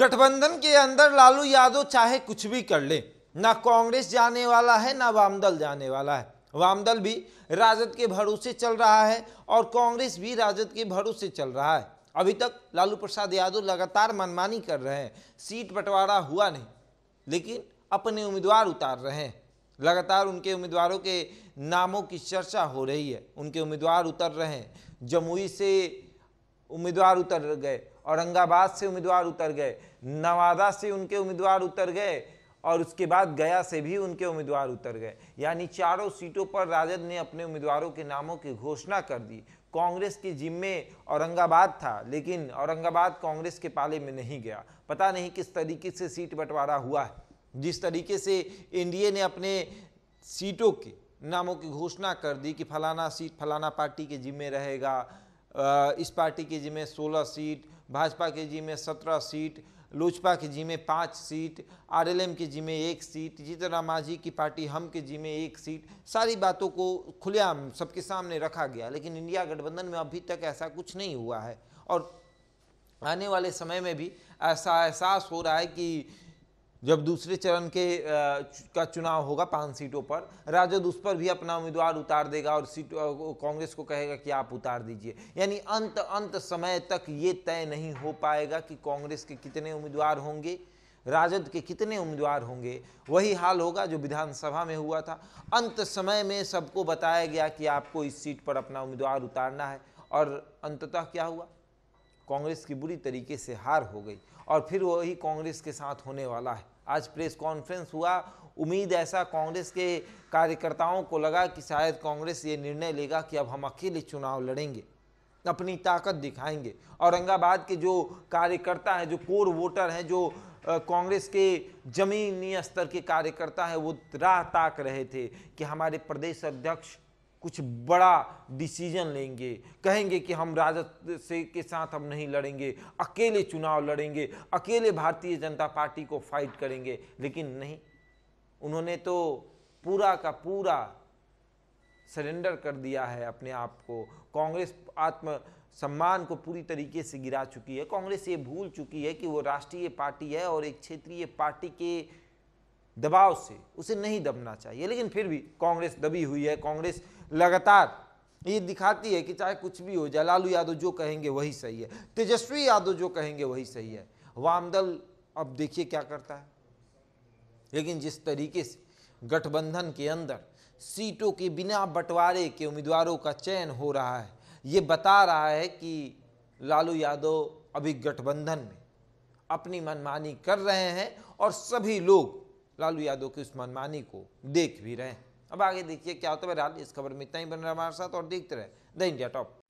गठबंधन के अंदर लालू यादव चाहे कुछ भी कर ले ना कांग्रेस जाने वाला है ना वामदल जाने वाला है वामदल भी राजद के भरोसे चल रहा है और कांग्रेस भी राजद के भरोसे चल रहा है अभी तक लालू प्रसाद यादव लगातार मनमानी कर रहे हैं सीट बंटवारा हुआ नहीं लेकिन अपने उम्मीदवार उतार रहे हैं लगातार उनके उम्मीदवारों के नामों की चर्चा हो रही है उनके उम्मीदवार उतर रहे हैं जमुई से उम्मीदवार उतर गए औरंगाबाद से उम्मीदवार उतर गए नवादा से उनके उम्मीदवार उतर गए और उसके बाद गया से भी उनके उम्मीदवार उतर गए यानी चारों सीटों पर राजद ने अपने उम्मीदवारों के नामों की घोषणा कर दी कांग्रेस के जिम्मे औरंगाबाद था लेकिन औरंगाबाद कांग्रेस के पाले में नहीं गया पता नहीं किस तरीके से सीट बंटवारा हुआ है जिस तरीके से एनडीए ने अपने सीटों के नामों की घोषणा कर दी कि फलाना सीट फलाना पार्टी के जिम्मे रहेगा इस पार्टी के जिम्मे 16 सीट भाजपा के जी में सत्रह सीट लोजपा के जी में पाँच सीट आरएलएम के जी में एक सीट जीतन माझी की पार्टी हम के जी में एक सीट सारी बातों को खुलेआम सबके सामने रखा गया लेकिन इंडिया गठबंधन में अभी तक ऐसा कुछ नहीं हुआ है और आने वाले समय में भी ऐसा एहसास हो रहा है कि जब दूसरे चरण के का चुनाव होगा पांच सीटों पर राजद उस पर भी अपना उम्मीदवार उतार देगा और सीट कांग्रेस को कहेगा कि आप उतार दीजिए यानी अंत अंत समय तक ये तय नहीं हो पाएगा कि कांग्रेस के कितने उम्मीदवार होंगे राजद के कितने उम्मीदवार होंगे वही हाल होगा जो विधानसभा में हुआ था अंत समय में सबको बताया गया कि आपको इस सीट पर अपना उम्मीदवार उतारना है और अंततः क्या हुआ कांग्रेस की बुरी तरीके से हार हो गई और फिर वही कांग्रेस के साथ होने वाला है आज प्रेस कॉन्फ्रेंस हुआ उम्मीद ऐसा कांग्रेस के कार्यकर्ताओं को लगा कि शायद कांग्रेस ये निर्णय लेगा कि अब हम अकेले चुनाव लड़ेंगे अपनी ताकत दिखाएंगे औरंगाबाद के जो कार्यकर्ता हैं जो कोर वोटर हैं जो कांग्रेस के जमीनी स्तर के कार्यकर्ता हैं वो राह ताक रहे थे कि हमारे प्रदेश अध्यक्ष कुछ बड़ा डिसीजन लेंगे कहेंगे कि हम राजद से के साथ हम नहीं लड़ेंगे अकेले चुनाव लड़ेंगे अकेले भारतीय जनता पार्टी को फाइट करेंगे लेकिन नहीं उन्होंने तो पूरा का पूरा सरेंडर कर दिया है अपने आप को कांग्रेस आत्म सम्मान को पूरी तरीके से गिरा चुकी है कांग्रेस ये भूल चुकी है कि वो राष्ट्रीय पार्टी है और एक क्षेत्रीय पार्टी के दबाव से उसे नहीं दबना चाहिए लेकिन फिर भी कांग्रेस दबी हुई है कांग्रेस लगातार ये दिखाती है कि चाहे कुछ भी हो जाए लालू यादव जो कहेंगे वही सही है तेजस्वी यादव जो कहेंगे वही सही है वामदल अब देखिए क्या करता है लेकिन जिस तरीके से गठबंधन के अंदर सीटों के बिना बंटवारे के उम्मीदवारों का चयन हो रहा है ये बता रहा है कि लालू यादव अभी गठबंधन में अपनी मनमानी कर रहे हैं और सभी लोग लालू यादव की उस्मान मानी को देख भी रहे हैं अब आगे देखिए क्या होता है बहरहाल इस खबर में इतना ही बन रहा है हमारे साथ और देखते रहे द इंडिया टॉप